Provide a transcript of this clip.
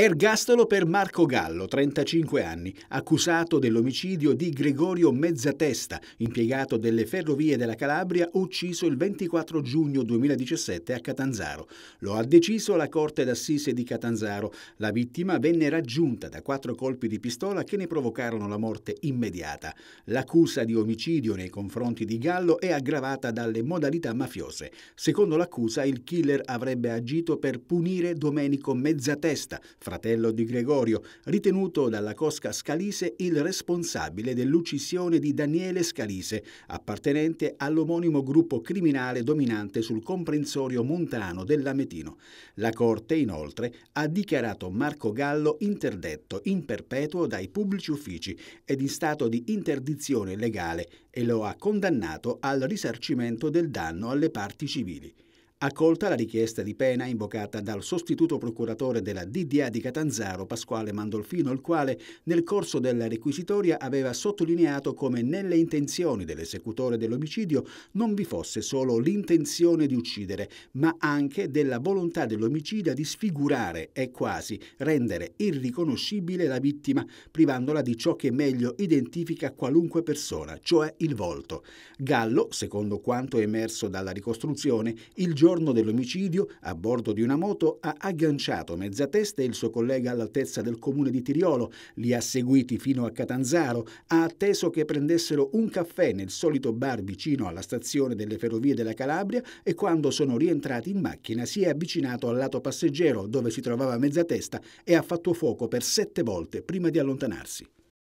Ergastolo per Marco Gallo, 35 anni, accusato dell'omicidio di Gregorio Mezzatesta, impiegato delle Ferrovie della Calabria, ucciso il 24 giugno 2017 a Catanzaro. Lo ha deciso la Corte d'Assise di Catanzaro. La vittima venne raggiunta da quattro colpi di pistola che ne provocarono la morte immediata. L'accusa di omicidio nei confronti di Gallo è aggravata dalle modalità mafiose. Secondo l'accusa, il killer avrebbe agito per punire Domenico Mezzatesta, fratello di Gregorio, ritenuto dalla cosca Scalise il responsabile dell'uccisione di Daniele Scalise, appartenente all'omonimo gruppo criminale dominante sul comprensorio montano dell'Ametino. La Corte, inoltre, ha dichiarato Marco Gallo interdetto in perpetuo dai pubblici uffici ed in stato di interdizione legale e lo ha condannato al risarcimento del danno alle parti civili accolta la richiesta di pena invocata dal sostituto procuratore della DDA di Catanzaro, Pasquale Mandolfino, il quale nel corso della requisitoria aveva sottolineato come nelle intenzioni dell'esecutore dell'omicidio non vi fosse solo l'intenzione di uccidere, ma anche della volontà dell'omicida di sfigurare e quasi rendere irriconoscibile la vittima, privandola di ciò che meglio identifica qualunque persona, cioè il volto. Gallo, secondo quanto è emerso dalla ricostruzione, il giorno giorno dell'omicidio, a bordo di una moto, ha agganciato Mezzatesta e il suo collega all'altezza del comune di Tiriolo, li ha seguiti fino a Catanzaro, ha atteso che prendessero un caffè nel solito bar vicino alla stazione delle ferrovie della Calabria e quando sono rientrati in macchina si è avvicinato al lato passeggero dove si trovava Mezzatesta e ha fatto fuoco per sette volte prima di allontanarsi.